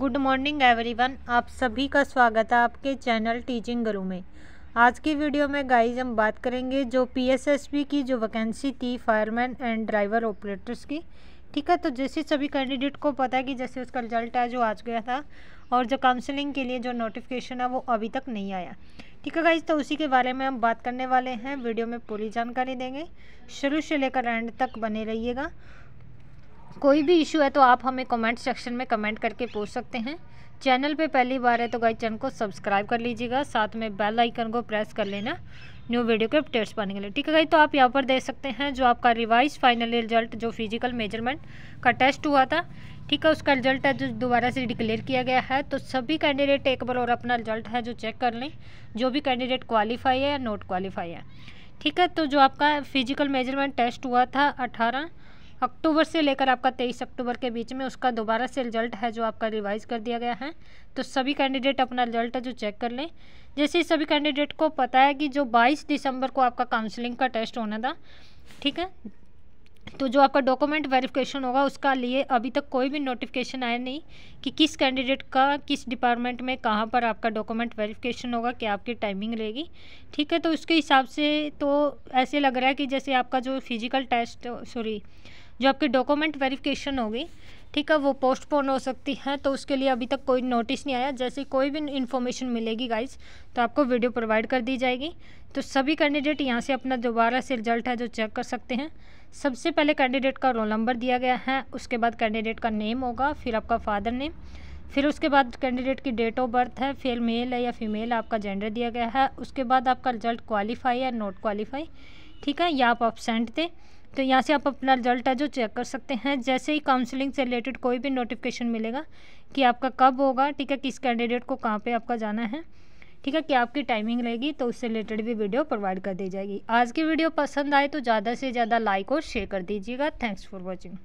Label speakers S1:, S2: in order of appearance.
S1: good morning everyone आप सभी का स्वागत है आपके चैनल टीचिंग गुरु में आज की वीडियो में गाइस हम बात करेंगे जो पीएसएसबी की जो वैकेंसी थी फायरमैन एंड ड्राइवर ऑपरेटर्स की ठीक है तो जैसे सभी कैंडिडेट को पता है कि जैसे उसका रिजल्ट है जो आज गया था और जो काउंसलिंग के लिए जो नोटिफिकेशन है वो अभी तक नहीं आया ठीक है गाइज तो उसी के बारे में हम बात करने वाले हैं वीडियो में पूरी जानकारी देंगे शुरू से लेकर एंड तक बने रहिएगा कोई
S2: भी इशू है तो आप हमें कमेंट सेक्शन में कमेंट करके पूछ सकते हैं चैनल पे पहली बार है तो गाइस चैनल को सब्सक्राइब कर लीजिएगा साथ में बेल आइकन को प्रेस कर लेना न्यू वीडियो के अपडेट्स पाने के लिए ठीक है गाइस तो आप यहाँ पर देख सकते हैं जो आपका रिवाइज फाइनल रिजल्ट जो फिजिकल मेजरमेंट का टेस्ट हुआ था ठीक है उसका रिजल्ट है जो दोबारा से डिक्लेयर किया गया है तो सभी कैंडिडेट एक बार और अपना रिजल्ट है जो चेक कर लें जो भी कैंडिडेट क्वालिफाई है या नॉट क्वालिफाई है ठीक है तो जो आपका फिजिकल मेजरमेंट टेस्ट हुआ था अठारह अक्टूबर से लेकर आपका तेईस अक्टूबर के बीच में उसका दोबारा से रिजल्ट है जो आपका रिवाइज कर दिया गया है तो सभी कैंडिडेट अपना रिजल्ट है जो चेक कर लें जैसे सभी कैंडिडेट को पता है कि जो बाईस दिसंबर को आपका काउंसलिंग का टेस्ट होना था ठीक है तो जो आपका डॉक्यूमेंट वेरिफिकेशन होगा उसका लिए अभी तक कोई भी नोटिफिकेशन आया नहीं कि किस कैंडिडेट का किस डिपार्टमेंट में कहाँ पर आपका डॉक्यूमेंट वेरिफिकेशन होगा क्या आपकी टाइमिंग रहेगी ठीक है तो उसके हिसाब से तो ऐसे लग रहा है कि जैसे आपका जो फिज़िकल टेस्ट सॉरी जो आपकी डॉक्यूमेंट वेरिफिकेशन होगी ठीक है वो पोस्टपोन हो सकती है तो उसके लिए अभी तक कोई नोटिस नहीं आया जैसे कोई भी इन्फॉर्मेशन मिलेगी गाइज तो आपको वीडियो प्रोवाइड कर दी जाएगी तो सभी कैंडिडेट यहाँ से अपना दोबारा से रिजल्ट है जो चेक कर सकते हैं सबसे पहले कैंडिडेट का रोल नंबर दिया गया है उसके बाद कैंडिडेट का नेम होगा फिर आपका फादर नेम फिर उसके बाद कैंडिडेट की डेट ऑफ बर्थ है फिर मेल है या फीमेल आपका जेंडर दिया गया है उसके बाद आपका रिजल्ट क्वालिफाई या नॉट क्वालिफाई ठीक है या आप ऑप्शेंट दें तो यहाँ से आप अपना रिजल्ट है जो चेक कर सकते हैं जैसे ही काउंसलिंग से रिलेटेड कोई भी नोटिफिकेशन मिलेगा कि आपका कब होगा ठीक है किस कैंडिडेट को कहाँ पे आपका जाना है ठीक है कि आपकी टाइमिंग रहेगी तो उससे रिलेटेड भी वीडियो प्रोवाइड कर दी जाएगी आज की वीडियो पसंद आए तो ज़्यादा से ज़्यादा लाइक और शेयर कर दीजिएगा थैंक्स फॉर वॉचिंग